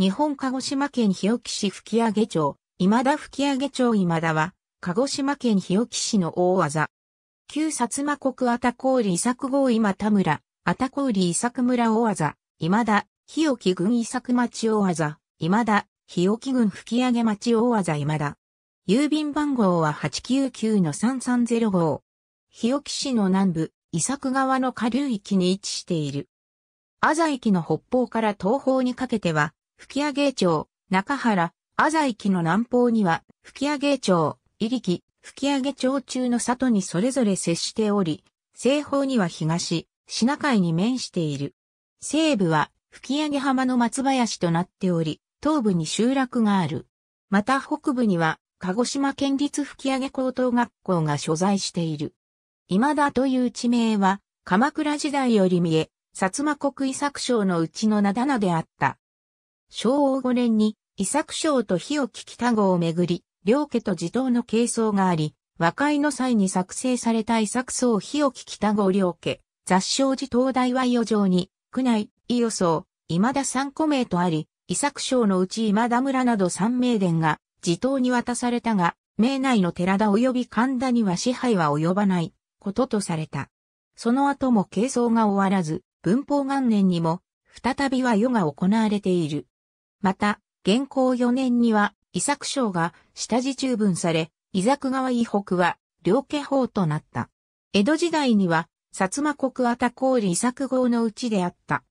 日本鹿児島県日置市吹上町、今田吹上町今田は、鹿児島県日置市の大技。旧薩摩国あたこうり伊作郷今田村、あたこうり伊作村大技、今田、日置郡伊作町大技、今田、日置郡吹上町大技今田。郵便番号は899-3305日置市の南部、伊作川の下流域に位置している。あざ駅の北方から東方にかけては、吹上町、中原、浅井木の南方には、吹上町、入木、吹上町中の里にそれぞれ接しており、西方には東、品海に面している。西部は、吹上浜の松林となっており、東部に集落がある。また北部には、鹿児島県立吹上高等学校が所在している。今田という地名は、鎌倉時代より見え、薩摩国遺作省のうちのだ名であった。昭和5年に、伊作省と日置北郷をめぐり、両家と地頭の係争があり、和解の際に作成された伊作省日置北郷両家、雑商寺東大和余城に、区内、伊予荘、今田三個名とあり、伊作省のうち今田村など三名殿が、地頭に渡されたが、名内の寺田及び神田には支配は及ばない、こととされた。その後も係争が終わらず、文法元年にも、再びは世が行われている。また、現行4年には、伊作省が下地中分され、伊作川以北は、両家法となった。江戸時代には、薩摩国あた郡伊作号のうちであった。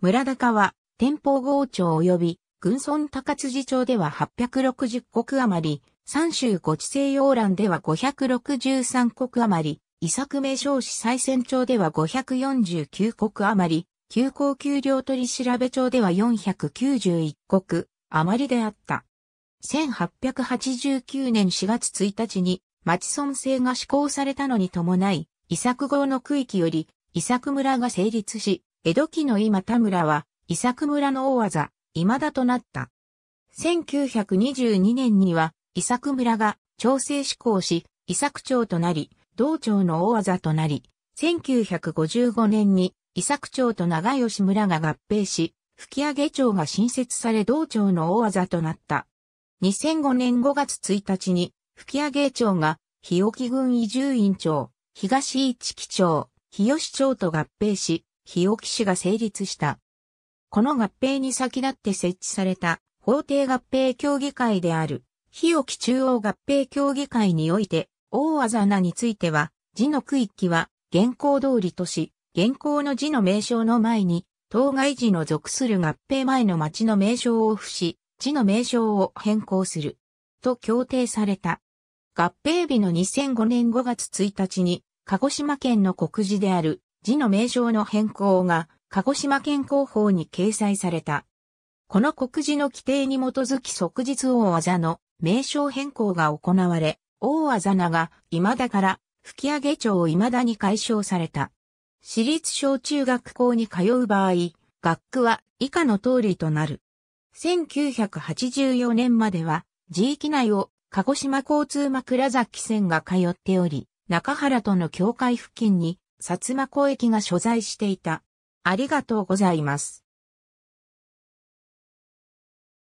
村高は、天保号町及び、群村高辻町では860国余り、三州五地西洋蘭では563国余り、伊作名称市再選町では549国余り、急行給料取調べ帳では491国余りであった。1889年4月1日に町村制が施行されたのに伴い、伊作郷の区域より伊作村が成立し、江戸期の今田村は伊作村の大技、今田となった。1922年には伊作村が調整施行し、伊作町となり、道町の大技となり、1955年に伊作町と長吉村が合併し、吹上町が新設され同町の大技となった。2005年5月1日に、吹上町が、日置郡移住院町、東市木町、日吉町と合併し、日置市が成立した。この合併に先立って設置された、法定合併協議会である、日置中央合併協議会において、大技名については、字の区域は、現行通りとし、現行の字の名称の前に、当該字の属する合併前の町の名称を付し、字の名称を変更する。と協定された。合併日の2005年5月1日に、鹿児島県の国字である字の名称の変更が、鹿児島県広報に掲載された。この国字の規定に基づき即日大技の名称変更が行われ、大技名なが今だから吹上町未だに解消された。私立小中学校に通う場合、学区は以下の通りとなる。1984年までは、地域内を鹿児島交通枕崎線が通っており、中原との境界付近に、薩摩湖駅が所在していた。ありがとうございます。